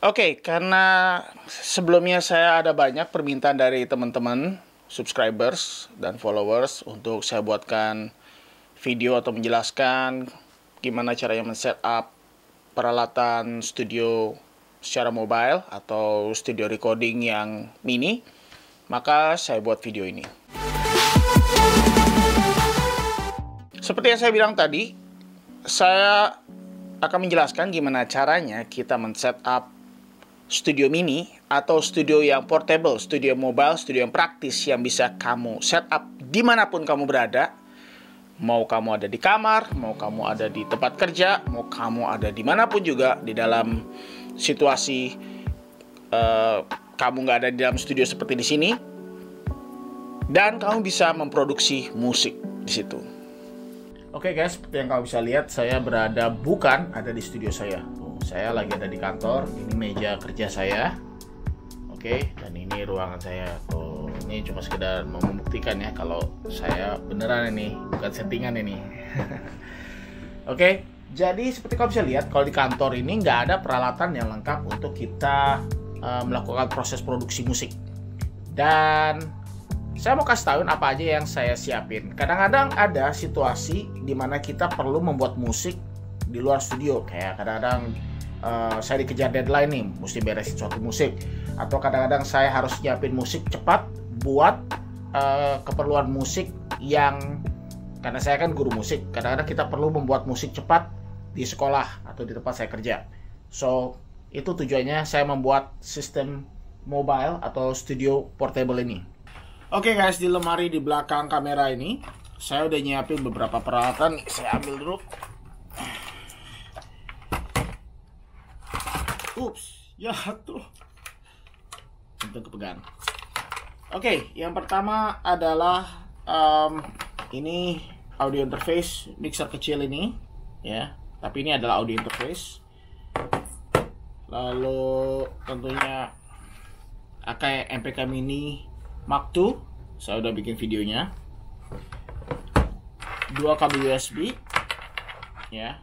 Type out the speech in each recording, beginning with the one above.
Oke, okay, karena sebelumnya saya ada banyak permintaan dari teman-teman subscribers dan followers untuk saya buatkan video atau menjelaskan gimana caranya men-setup peralatan studio secara mobile atau studio recording yang mini, maka saya buat video ini. Seperti yang saya bilang tadi, saya akan menjelaskan gimana caranya kita men-setup studio mini atau studio yang portable, studio mobile, studio yang praktis yang bisa kamu setup dimanapun kamu berada. Mau kamu ada di kamar, mau kamu ada di tempat kerja, mau kamu ada dimanapun juga di dalam situasi uh, kamu nggak ada di dalam studio seperti di sini, dan kamu bisa memproduksi musik di situ. Oke okay guys, seperti yang kamu bisa lihat, saya berada bukan ada di studio saya, saya lagi ada di kantor ini meja kerja saya oke dan ini ruangan saya oh ini cuma sekedar membuktikan ya kalau saya beneran ini bukan settingan ini oke jadi seperti kau bisa lihat kalau di kantor ini nggak ada peralatan yang lengkap untuk kita uh, melakukan proses produksi musik dan saya mau kasih tahuin apa aja yang saya siapin. Kadang-kadang ada situasi di mana kita perlu membuat musik di luar studio. Kayak kadang-kadang uh, saya dikejar deadline nih mesti beresin suatu musik atau kadang-kadang saya harus nyiapin musik cepat buat uh, keperluan musik yang karena saya kan guru musik kadang-kadang kita perlu membuat musik cepat di sekolah atau di tempat saya kerja so itu tujuannya saya membuat sistem mobile atau studio portable ini oke okay guys di lemari di belakang kamera ini saya udah nyiapin beberapa peralatan saya ambil dulu ups ya tuh untung kepegang oke okay, yang pertama adalah um, ini audio interface mixer kecil ini ya tapi ini adalah audio interface lalu tentunya akai MPK mini Mark II saya udah bikin videonya dua kabel USB ya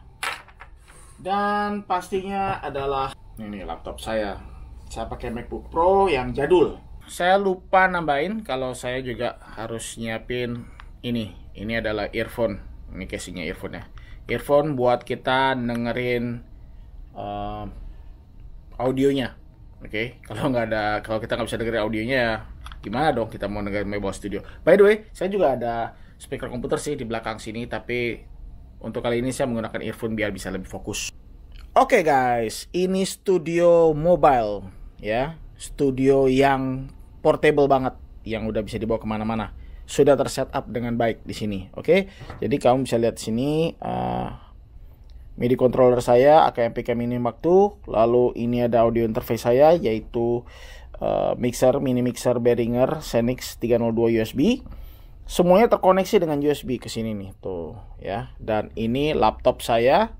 dan pastinya adalah ini laptop saya saya pakai MacBook Pro yang jadul saya lupa nambahin kalau saya juga harus nyiapin ini ini adalah earphone ini casingnya earphone ya earphone buat kita dengerin uh, audionya oke okay? kalau nggak ada kalau kita nggak bisa dengerin audionya ya gimana dong kita mau dengerin Mebo Studio by the way saya juga ada speaker komputer sih di belakang sini tapi untuk kali ini saya menggunakan earphone biar bisa lebih fokus Oke okay guys, ini studio mobile ya, studio yang portable banget, yang udah bisa dibawa kemana-mana. Sudah tersetup dengan baik di sini, oke? Okay? Jadi kamu bisa lihat sini uh, MIDI controller saya, AKMPK Mini waktu, lalu ini ada audio interface saya yaitu uh, mixer, mini mixer Behringer Senix 302 USB. Semuanya terkoneksi dengan USB ke sini nih, tuh ya. Dan ini laptop saya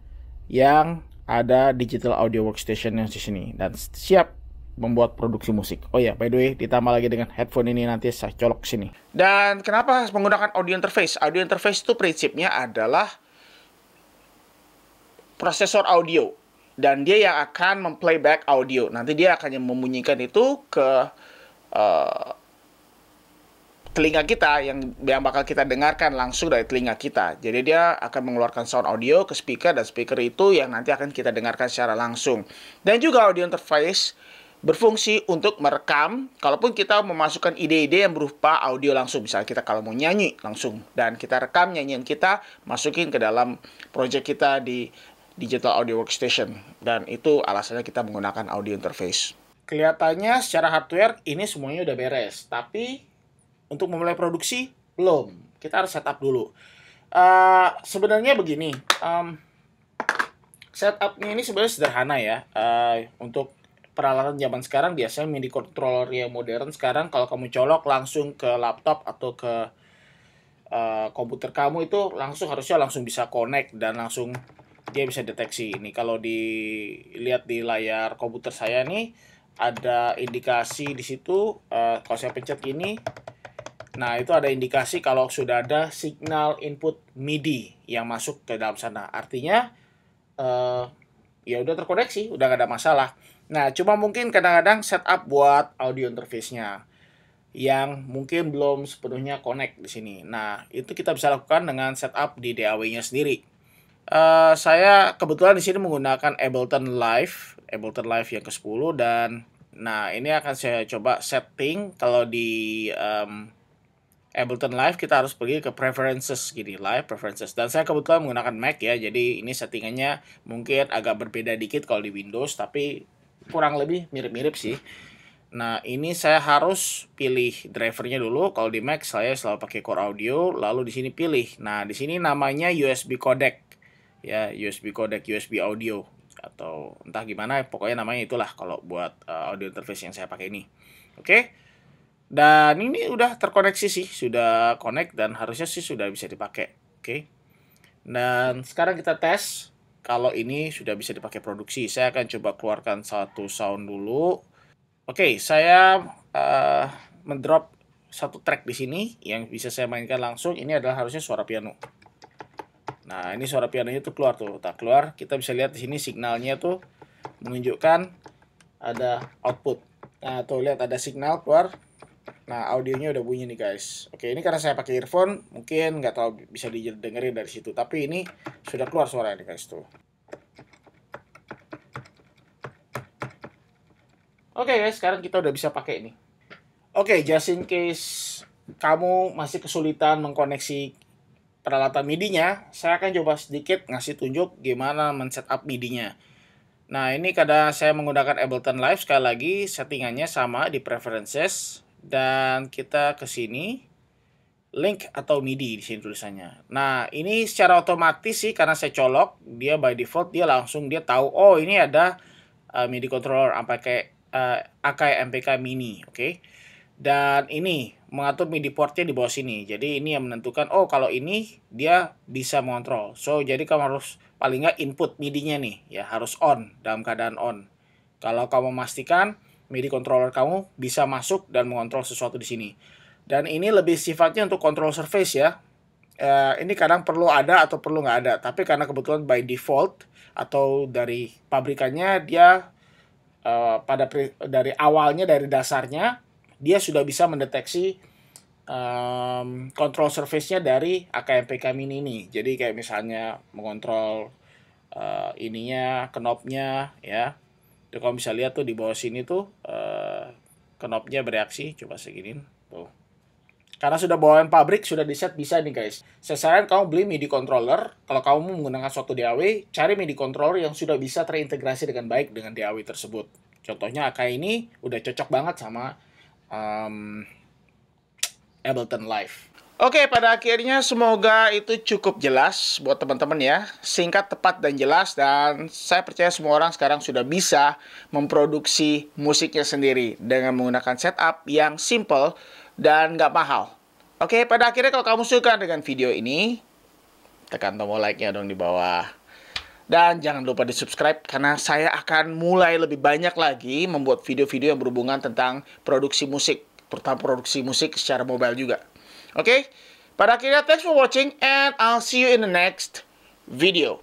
yang ada digital audio workstation yang di sini dan siap membuat produksi musik. Oh ya, by the way, ditambah lagi dengan headphone ini nanti saya colok sini. Dan kenapa menggunakan audio interface? Audio interface itu prinsipnya adalah prosesor audio dan dia yang akan memplayback audio. Nanti dia akan membunyikan itu ke eh, telinga kita yang yang bakal kita dengarkan langsung dari telinga kita. Jadi dia akan mengeluarkan sound audio ke speaker dan speaker itu yang nanti akan kita dengarkan secara langsung. Dan juga audio interface berfungsi untuk merekam kalaupun kita memasukkan ide-ide yang berupa audio langsung misalnya kita kalau mau nyanyi langsung dan kita rekam nyanyian kita masukin ke dalam project kita di Digital Audio Workstation dan itu alasannya kita menggunakan audio interface. Kelihatannya secara hardware ini semuanya udah beres, tapi untuk memulai produksi belum kita harus setup dulu uh, sebenarnya begini um, setupnya ini sebenarnya sederhana ya uh, untuk peralatan zaman sekarang biasanya mini controller yang modern sekarang kalau kamu colok langsung ke laptop atau ke uh, komputer kamu itu langsung harusnya langsung bisa connect dan langsung dia bisa deteksi ini kalau dilihat di layar komputer saya nih ada indikasi di situ uh, kalau saya pencet ini Nah, itu ada indikasi kalau sudah ada signal input MIDI yang masuk ke dalam sana. Artinya, uh, ya udah terkoneksi, udah gak ada masalah. Nah, cuma mungkin kadang-kadang setup buat audio interface-nya yang mungkin belum sepenuhnya connect di sini. Nah, itu kita bisa lakukan dengan setup di DAW-nya sendiri. Uh, saya kebetulan di sini menggunakan Ableton Live, Ableton Live yang ke-10 dan nah ini akan saya coba setting kalau di um, Ableton Live kita harus pergi ke preferences gini live preferences dan saya kebetulan menggunakan Mac ya jadi ini settingannya mungkin agak berbeda dikit kalau di Windows tapi kurang lebih mirip-mirip sih nah ini saya harus pilih drivernya dulu kalau di Mac saya selalu pakai Core Audio lalu di sini pilih nah di sini namanya USB codec ya USB codec USB audio atau entah gimana pokoknya namanya itulah kalau buat eh, audio interface yang saya pakai ini oke okay? Dan ini udah terkoneksi sih, sudah connect dan harusnya sih sudah bisa dipakai. Oke. Okay. Dan sekarang kita tes kalau ini sudah bisa dipakai produksi. Saya akan coba keluarkan satu sound dulu. Oke, okay, saya uh, mendrop satu track di sini yang bisa saya mainkan langsung. Ini adalah harusnya suara piano. Nah, ini suara pianonya tuh keluar tuh. Tak keluar, kita bisa lihat di sini signalnya tuh menunjukkan ada output. Nah, tuh lihat ada signal keluar Nah, audionya udah bunyi nih guys. Oke, ini karena saya pakai earphone, mungkin nggak tahu bisa didengerin dari situ. Tapi ini sudah keluar suara nih guys tuh. Oke guys, sekarang kita udah bisa pakai ini. Oke, just in case kamu masih kesulitan mengkoneksi peralatan MIDI-nya, saya akan coba sedikit ngasih tunjuk gimana men-setup MIDI-nya. Nah, ini karena saya menggunakan Ableton Live, sekali lagi settingannya sama di Preferences, dan kita ke sini link atau MIDI di sini tulisannya. Nah, ini secara otomatis sih karena saya colok, dia by default dia langsung dia tahu oh ini ada uh, eh, MIDI controller ah, pakai uh, eh, Akai MPK mini, oke. Okay? Dan ini mengatur MIDI portnya di bawah sini. Jadi ini yang menentukan oh kalau ini dia bisa mengontrol. So, jadi kamu harus paling nggak input midi nih ya harus on dalam keadaan on. Kalau kamu memastikan MIDI controller kamu bisa masuk dan mengontrol sesuatu di sini. Dan ini lebih sifatnya untuk control surface ya. E, ini kadang perlu ada atau perlu nggak ada. Tapi karena kebetulan by default atau dari pabrikannya dia e, pada dari awalnya dari dasarnya dia sudah bisa mendeteksi um, control surface-nya dari AKMPK Mini ini. Jadi kayak misalnya mengontrol uh, ininya, knobnya ya jadi kalau bisa lihat tuh di bawah sini tuh eh, knopnya bereaksi. Coba segini Tuh. Karena sudah bawaan pabrik, sudah di set bisa nih guys. Saya saran kamu beli MIDI controller. Kalau kamu menggunakan suatu DAW, cari MIDI controller yang sudah bisa terintegrasi dengan baik dengan DAW tersebut. Contohnya AK ini udah cocok banget sama um, Ableton Live. Oke, pada akhirnya semoga itu cukup jelas buat teman-teman ya. Singkat, tepat, dan jelas. Dan saya percaya semua orang sekarang sudah bisa memproduksi musiknya sendiri dengan menggunakan setup yang simple dan nggak mahal. Oke, pada akhirnya kalau kamu suka dengan video ini, tekan tombol like-nya dong di bawah. Dan jangan lupa di subscribe karena saya akan mulai lebih banyak lagi membuat video-video yang berhubungan tentang produksi musik. Terutama produksi musik secara mobile juga. Okay? But Akira, thanks for watching and I'll see you in the next video.